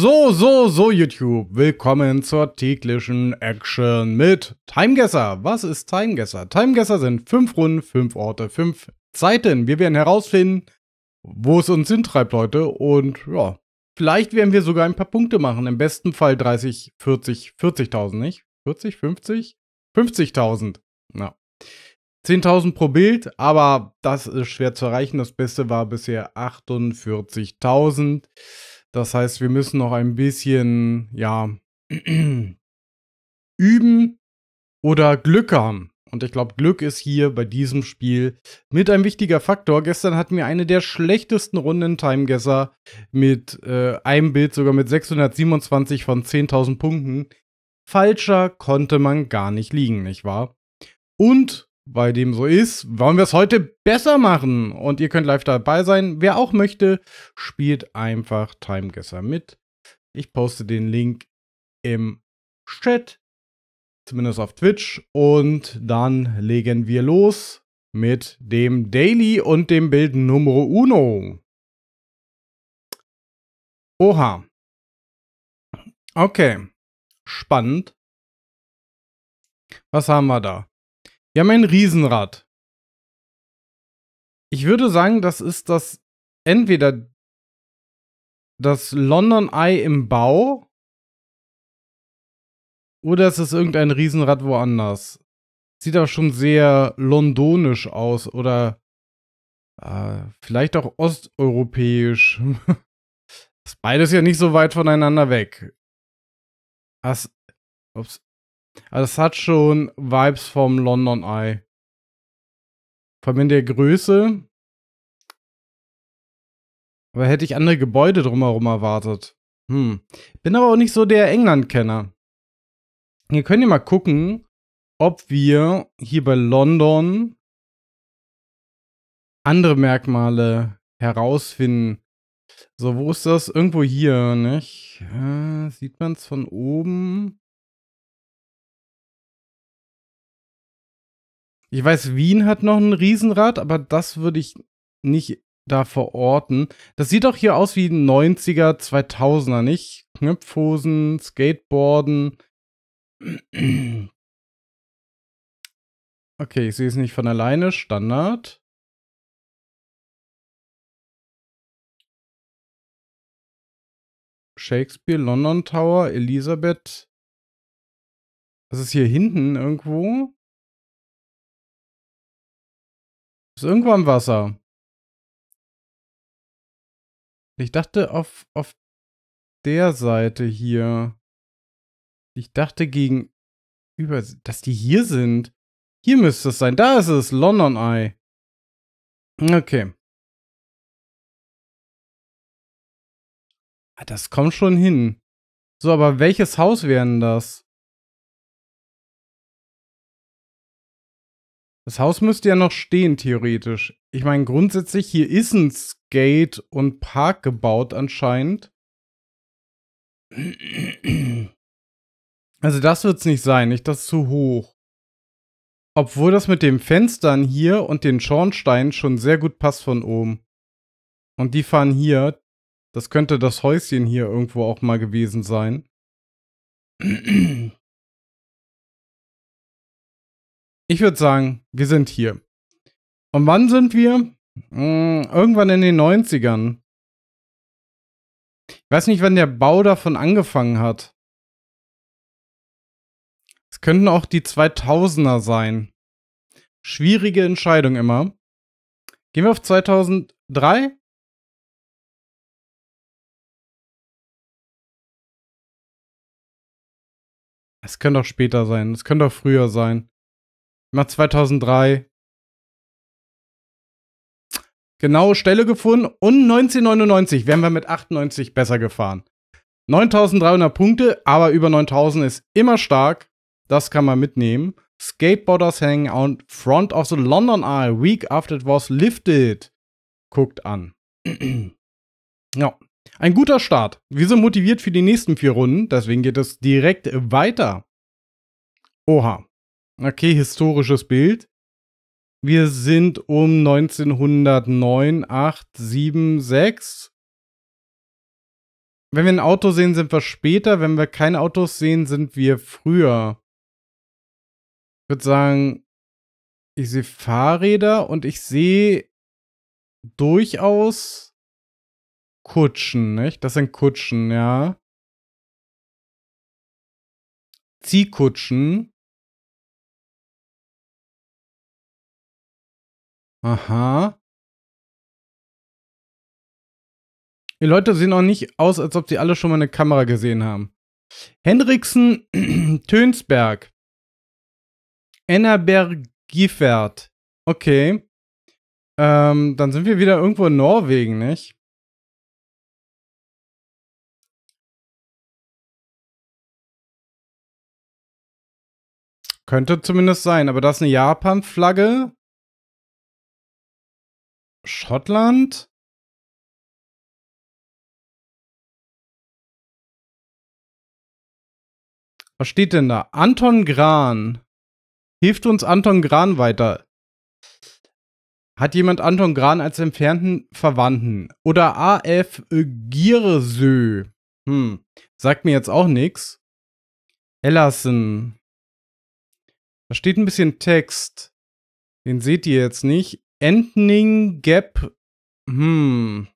So, so, so, YouTube. Willkommen zur täglichen Action mit Timegesser. Was ist Timegesser? Timegesser sind fünf Runden, fünf Orte, fünf Zeiten. Wir werden herausfinden, wo es uns hintreibt, Leute. Und ja, vielleicht werden wir sogar ein paar Punkte machen. Im besten Fall 30, 40, 40.000, nicht? 40, 50? 50.000. Ja. 10.000 pro Bild, aber das ist schwer zu erreichen. Das Beste war bisher 48.000. Das heißt, wir müssen noch ein bisschen, ja, üben oder Glück haben. Und ich glaube, Glück ist hier bei diesem Spiel mit ein wichtiger Faktor. Gestern hatten wir eine der schlechtesten Runden Time Timeguesser mit äh, einem Bild sogar mit 627 von 10.000 Punkten. Falscher konnte man gar nicht liegen, nicht wahr? Und bei dem so ist, wollen wir es heute besser machen. Und ihr könnt live dabei sein. Wer auch möchte, spielt einfach Timeguesser mit. Ich poste den Link im Chat, zumindest auf Twitch. Und dann legen wir los mit dem Daily und dem Bild Numero Uno. Oha. Okay. Spannend. Was haben wir da? Wir haben ein Riesenrad. Ich würde sagen, das ist das entweder das London Eye im Bau oder es ist irgendein Riesenrad woanders. Sieht auch schon sehr londonisch aus oder äh, vielleicht auch osteuropäisch. ist beides ja nicht so weit voneinander weg. Ob es also es hat schon Vibes vom London Eye. Vor allem in der Größe. Aber hätte ich andere Gebäude drumherum erwartet. Hm. Bin aber auch nicht so der England-Kenner. Hier könnt ihr mal gucken, ob wir hier bei London andere Merkmale herausfinden. So, wo ist das? Irgendwo hier, nicht? Äh, sieht man es von oben? Ich weiß, Wien hat noch ein Riesenrad, aber das würde ich nicht da verorten. Das sieht doch hier aus wie 90er, 2000er, nicht? Knöpfhosen, Skateboarden. Okay, ich sehe es nicht von alleine. Standard. Shakespeare, London Tower, Elisabeth. Das ist hier hinten irgendwo. Ist irgendwo am Wasser. Ich dachte auf, auf der Seite hier. Ich dachte gegenüber, dass die hier sind. Hier müsste es sein. Da ist es. London Eye. Okay. Ah, das kommt schon hin. So, aber welches Haus wären das? Das Haus müsste ja noch stehen, theoretisch. Ich meine, grundsätzlich, hier ist ein Skate und Park gebaut anscheinend. Also das wird's nicht sein, nicht das ist zu hoch. Obwohl das mit den Fenstern hier und den Schornsteinen schon sehr gut passt von oben. Und die fahren hier. Das könnte das Häuschen hier irgendwo auch mal gewesen sein. ich würde sagen, wir sind hier. Und wann sind wir? Hm, irgendwann in den 90ern. Ich weiß nicht, wann der Bau davon angefangen hat. Es könnten auch die 2000er sein. Schwierige Entscheidung immer. Gehen wir auf 2003? Es könnte auch später sein. Es könnte auch früher sein. Mal 2003. Genaue Stelle gefunden und 1999 wären wir mit 98 besser gefahren. 9300 Punkte, aber über 9000 ist immer stark. Das kann man mitnehmen. Skateboarders hang on front of the London Eye week after it was lifted. Guckt an. ja, ein guter Start. Wir sind motiviert für die nächsten vier Runden, deswegen geht es direkt weiter. Oha. Okay, historisches Bild. Wir sind um 1909, 8, 7, 6. Wenn wir ein Auto sehen, sind wir später. Wenn wir keine Autos sehen, sind wir früher. Ich würde sagen, ich sehe Fahrräder und ich sehe durchaus Kutschen, nicht? Das sind Kutschen, ja. Ziehkutschen. Aha. Die Leute sehen auch nicht aus, als ob sie alle schon mal eine Kamera gesehen haben. Hendriksen Tönsberg. Ennerberg Giffert. Okay. Ähm, dann sind wir wieder irgendwo in Norwegen, nicht? Könnte zumindest sein, aber das ist eine Japan-Flagge. Schottland Was steht denn da? Anton Gran. Hilft uns Anton Gran weiter? Hat jemand Anton Gran als entfernten Verwandten? Oder AF Giresö? Hm, sagt mir jetzt auch nichts. Ellerson. Da steht ein bisschen Text. Den seht ihr jetzt nicht. Ending Gap, hm.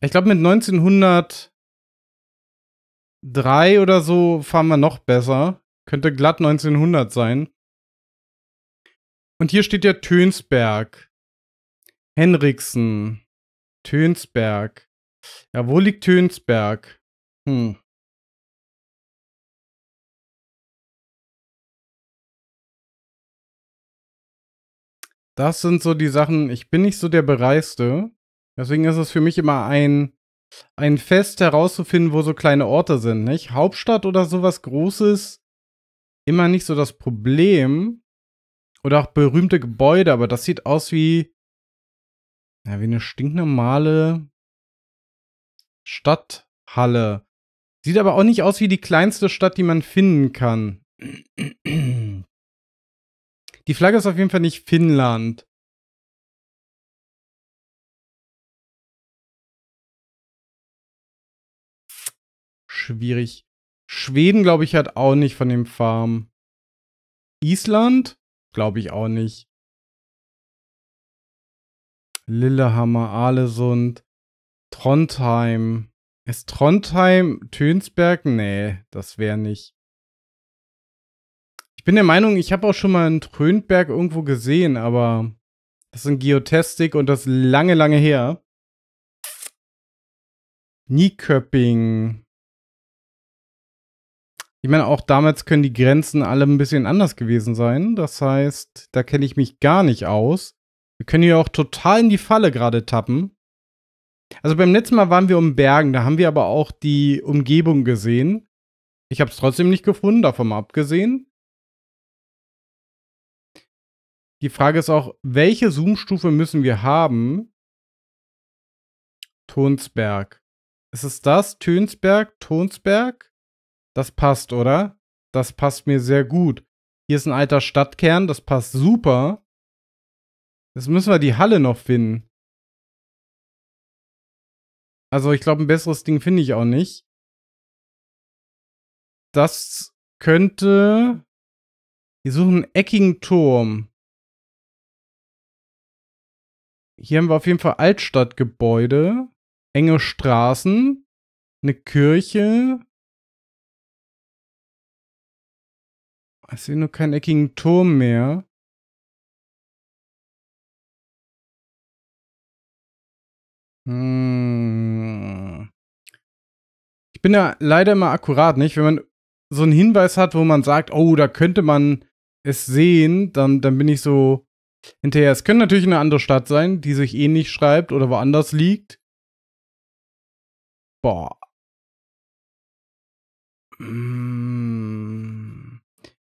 Ich glaube, mit 1903 oder so fahren wir noch besser. Könnte glatt 1900 sein. Und hier steht ja Tönsberg. Henriksen. Tönsberg. Ja, wo liegt Tönsberg? Hm. das sind so die Sachen, ich bin nicht so der Bereiste. Deswegen ist es für mich immer ein, ein Fest herauszufinden, wo so kleine Orte sind. Nicht? Hauptstadt oder sowas Großes, immer nicht so das Problem. Oder auch berühmte Gebäude, aber das sieht aus wie, ja, wie eine stinknormale Stadthalle. Sieht aber auch nicht aus wie die kleinste Stadt, die man finden kann. Die Flagge ist auf jeden Fall nicht Finnland. Schwierig. Schweden, glaube ich, hat auch nicht von dem Farm. Island? Glaube ich auch nicht. Lillehammer, Aalesund, Trondheim. Ist Trondheim Tönsberg? Nee, das wäre nicht. Ich bin der Meinung, ich habe auch schon mal einen Trönberg irgendwo gesehen, aber das ist ein Geotestik und das lange, lange her. Nieköpping. Ich meine, auch damals können die Grenzen alle ein bisschen anders gewesen sein. Das heißt, da kenne ich mich gar nicht aus. Wir können hier auch total in die Falle gerade tappen. Also beim letzten Mal waren wir um Bergen, da haben wir aber auch die Umgebung gesehen. Ich habe es trotzdem nicht gefunden, davon mal abgesehen. Die Frage ist auch, welche Zoom-Stufe müssen wir haben? Tonsberg. Ist es das? Tönsberg? Tonsberg? Das passt, oder? Das passt mir sehr gut. Hier ist ein alter Stadtkern, das passt super. Jetzt müssen wir die Halle noch finden. Also ich glaube, ein besseres Ding finde ich auch nicht. Das könnte... Wir suchen einen eckigen Turm. Hier haben wir auf jeden Fall Altstadtgebäude, enge Straßen, eine Kirche. Ich sehe nur keinen eckigen Turm mehr. Hm. Ich bin ja leider immer akkurat, nicht? Wenn man so einen Hinweis hat, wo man sagt, oh, da könnte man es sehen, dann, dann bin ich so, hinterher. Es könnte natürlich eine andere Stadt sein, die sich ähnlich eh schreibt oder woanders liegt. Boah. Hm.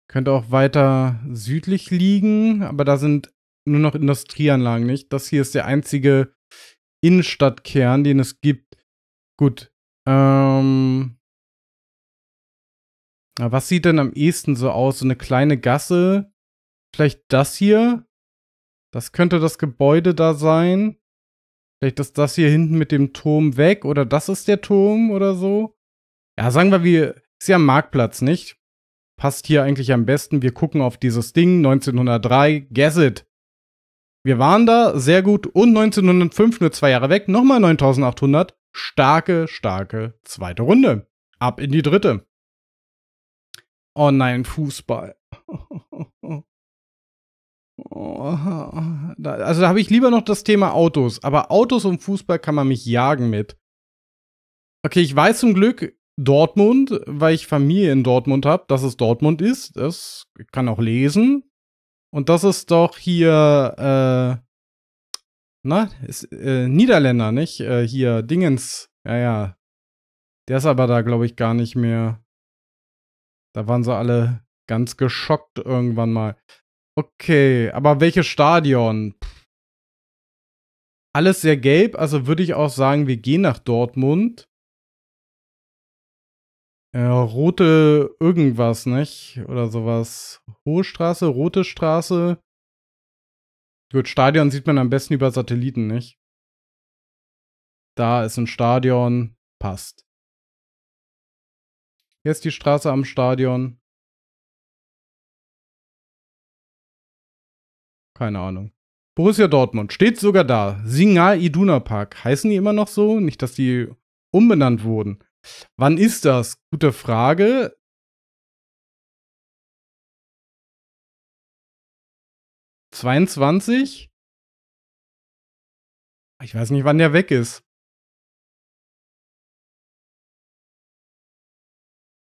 Könnte auch weiter südlich liegen, aber da sind nur noch Industrieanlagen, nicht? Das hier ist der einzige Innenstadtkern, den es gibt. Gut. Ähm. Was sieht denn am ehesten so aus? So eine kleine Gasse? Vielleicht das hier? Das könnte das Gebäude da sein. Vielleicht ist das hier hinten mit dem Turm weg oder das ist der Turm oder so. Ja, sagen wir, wir ist ja am Marktplatz, nicht? Passt hier eigentlich am besten. Wir gucken auf dieses Ding 1903, guess it. Wir waren da, sehr gut. Und 1905, nur zwei Jahre weg, nochmal 9800. Starke, starke zweite Runde. Ab in die dritte. Oh nein, Fußball. also da habe ich lieber noch das Thema Autos, aber Autos und Fußball kann man mich jagen mit. Okay, ich weiß zum Glück Dortmund, weil ich Familie in Dortmund habe, dass es Dortmund ist. Das kann auch lesen. Und das ist doch hier, äh, na, ist, äh, Niederländer, nicht? Äh, hier, Dingens. Ja, ja. Der ist aber da, glaube ich, gar nicht mehr. Da waren sie alle ganz geschockt irgendwann mal. Okay, aber welches Stadion? Alles sehr gelb, also würde ich auch sagen, wir gehen nach Dortmund. Ja, äh, rote irgendwas, nicht? Oder sowas. Hohe Straße, rote Straße. Gut, Stadion sieht man am besten über Satelliten, nicht? Da ist ein Stadion, passt. Hier ist die Straße am Stadion. Keine Ahnung. Borussia Dortmund steht sogar da. Singal Iduna Park. Heißen die immer noch so? Nicht, dass die umbenannt wurden. Wann ist das? Gute Frage. Zweiundzwanzig? Ich weiß nicht, wann der weg ist.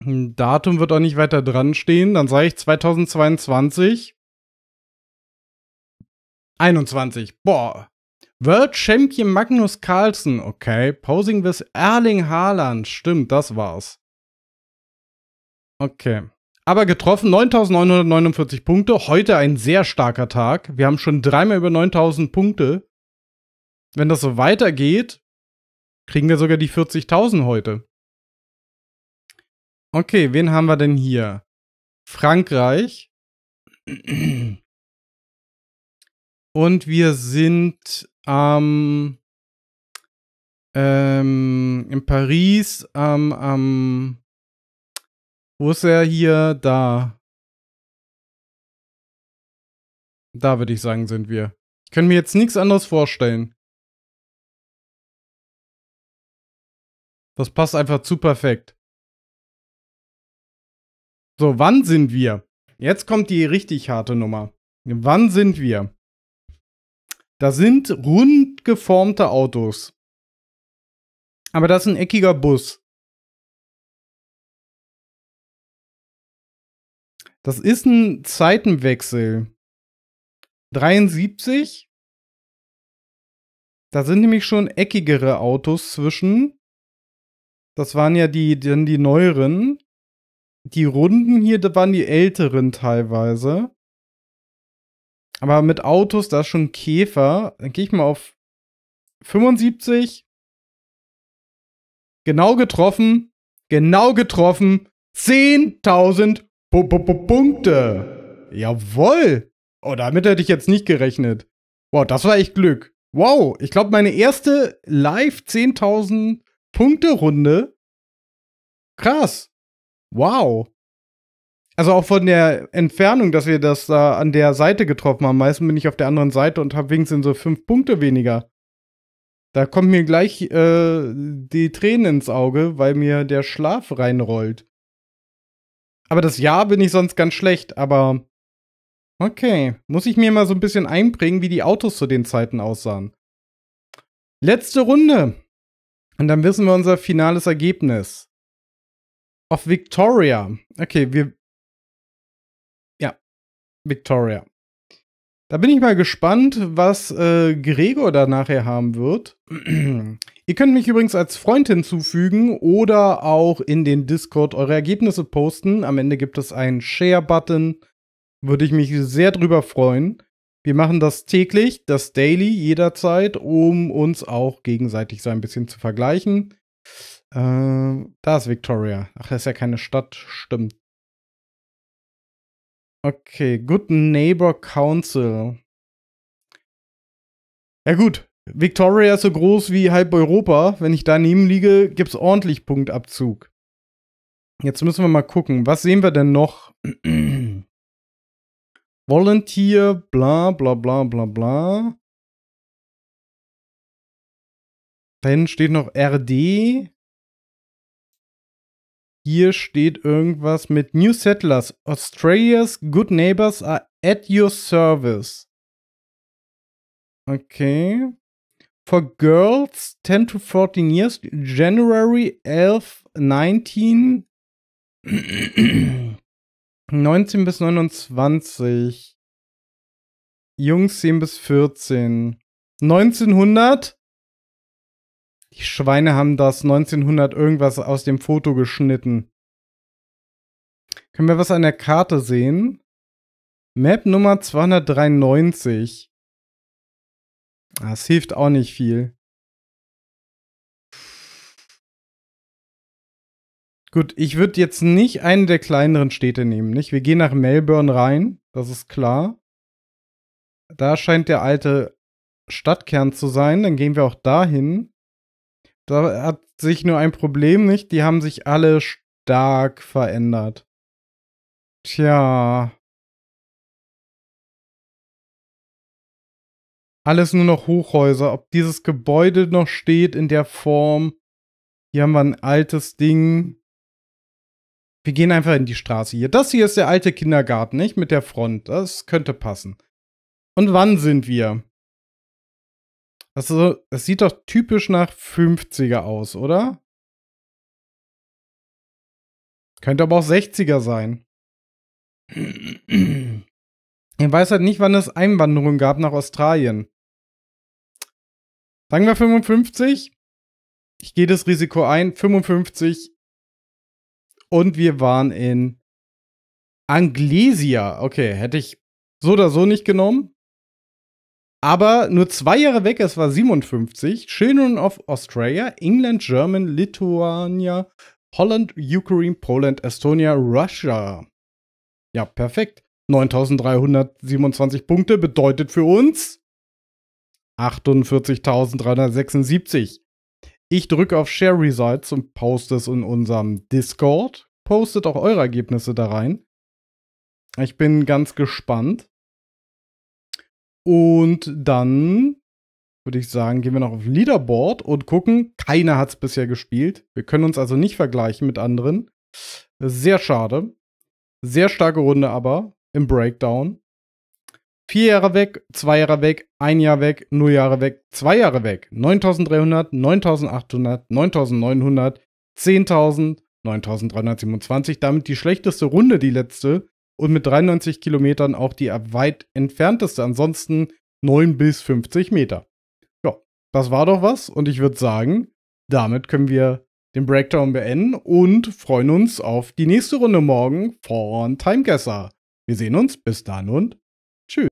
Ein hm, Datum wird auch nicht weiter dran stehen. Dann sage ich 2022. 21. Boah. World Champion Magnus Carlsen, okay. Posing with Erling Haaland, stimmt, das war's. Okay. Aber getroffen 9949 Punkte. Heute ein sehr starker Tag. Wir haben schon dreimal über 9000 Punkte. Wenn das so weitergeht, kriegen wir sogar die 40.000 heute. Okay, wen haben wir denn hier? Frankreich. Und wir sind am ähm, in Paris am, am wo ist er hier? Da. Da würde ich sagen, sind wir. Ich kann mir jetzt nichts anderes vorstellen. Das passt einfach zu perfekt. So, wann sind wir? Jetzt kommt die richtig harte Nummer. Wann sind wir? Da sind rund geformte Autos. Aber das ist ein eckiger Bus. Das ist ein Zeitenwechsel. 73. Da sind nämlich schon eckigere Autos zwischen. Das waren ja die, dann die neueren. Die runden hier, da waren die älteren teilweise. Aber mit Autos, da ist schon ein Käfer. Dann gehe ich mal auf 75. Genau getroffen. Genau getroffen. 10.000 Punkte. Jawoll. Oh, damit hätte ich jetzt nicht gerechnet. Wow, das war echt Glück. Wow, ich glaube, meine erste live 10.000 Punkte Runde. Krass. Wow. Also auch von der Entfernung, dass wir das da an der Seite getroffen haben. Meistens bin ich auf der anderen Seite und habe wenigstens so fünf Punkte weniger. Da kommen mir gleich äh, die Tränen ins Auge, weil mir der Schlaf reinrollt. Aber das Jahr bin ich sonst ganz schlecht, aber okay. Muss ich mir mal so ein bisschen einbringen, wie die Autos zu den Zeiten aussahen. Letzte Runde. Und dann wissen wir unser finales Ergebnis. Auf Victoria. Okay, wir Victoria. Da bin ich mal gespannt, was äh, Gregor da nachher haben wird. Ihr könnt mich übrigens als Freund hinzufügen oder auch in den Discord eure Ergebnisse posten. Am Ende gibt es einen Share-Button. Würde ich mich sehr drüber freuen. Wir machen das täglich, das Daily, jederzeit, um uns auch gegenseitig so ein bisschen zu vergleichen. Äh, da ist Victoria. Ach, das ist ja keine Stadt, stimmt. Okay, Good Neighbor Council. Ja gut, Victoria ist so groß wie halb Europa. Wenn ich daneben liege, gibt es ordentlich Punktabzug. Jetzt müssen wir mal gucken. Was sehen wir denn noch? Volunteer, bla bla bla bla bla. Da hinten steht noch RD. Hier steht irgendwas mit New Settlers. Australia's good neighbors are at your service. Okay. For girls 10 to 14 years, January 11, 19, 19 bis 29. Jungs 10 bis 14. 1900? Die Schweine haben das 1900 irgendwas aus dem Foto geschnitten. Können wir was an der Karte sehen? Map Nummer 293. Das ah, hilft auch nicht viel. Gut, ich würde jetzt nicht eine der kleineren Städte nehmen, nicht? Wir gehen nach Melbourne rein, das ist klar. Da scheint der alte Stadtkern zu sein, dann gehen wir auch dahin. Da hat sich nur ein Problem nicht. Die haben sich alle stark verändert. Tja. Alles nur noch Hochhäuser. Ob dieses Gebäude noch steht in der Form. Hier haben wir ein altes Ding. Wir gehen einfach in die Straße hier. Das hier ist der alte Kindergarten, nicht? Mit der Front. Das könnte passen. Und wann sind wir? Das, so, das sieht doch typisch nach 50er aus, oder? Könnte aber auch 60er sein. Ich weiß halt nicht, wann es Einwanderung gab nach Australien. Sagen wir 55. Ich gehe das Risiko ein. 55. Und wir waren in Anglesia. Okay, hätte ich so oder so nicht genommen. Aber nur zwei Jahre weg, es war 57, Children of Australia, England, German, Lithuania, Holland, Ukraine, Poland, Estonia, Russia. Ja, perfekt. 9327 Punkte bedeutet für uns 48.376. Ich drücke auf Share Results und poste es in unserem Discord. Postet auch eure Ergebnisse da rein. Ich bin ganz gespannt. Und dann würde ich sagen, gehen wir noch auf Leaderboard und gucken. Keiner hat es bisher gespielt. Wir können uns also nicht vergleichen mit anderen. Sehr schade. Sehr starke Runde aber im Breakdown. Vier Jahre weg, zwei Jahre weg, ein Jahr weg, null Jahre weg, zwei Jahre weg. 9300, 9800, 9900, 10.000, 9327. Damit die schlechteste Runde, die letzte, und mit 93 Kilometern auch die weit entfernteste, ansonsten 9 bis 50 Meter. Ja, das war doch was und ich würde sagen, damit können wir den Breakdown beenden und freuen uns auf die nächste Runde morgen von Timecasser. Wir sehen uns, bis dann und tschüss.